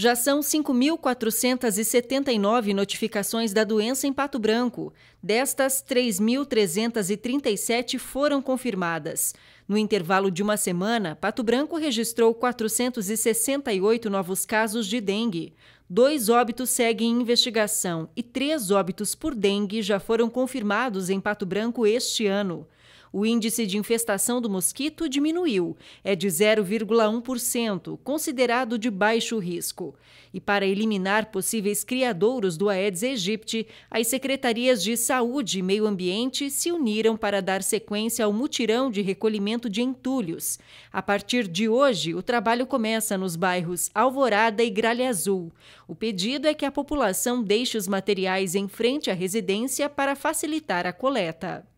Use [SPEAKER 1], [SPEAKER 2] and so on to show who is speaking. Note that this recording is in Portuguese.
[SPEAKER 1] Já são 5.479 notificações da doença em Pato Branco. Destas, 3.337 foram confirmadas. No intervalo de uma semana, Pato Branco registrou 468 novos casos de dengue. Dois óbitos seguem em investigação e três óbitos por dengue já foram confirmados em Pato Branco este ano o índice de infestação do mosquito diminuiu, é de 0,1%, considerado de baixo risco. E para eliminar possíveis criadouros do Aedes aegypti, as secretarias de Saúde e Meio Ambiente se uniram para dar sequência ao mutirão de recolhimento de entulhos. A partir de hoje, o trabalho começa nos bairros Alvorada e Gralha Azul. O pedido é que a população deixe os materiais em frente à residência para facilitar a coleta.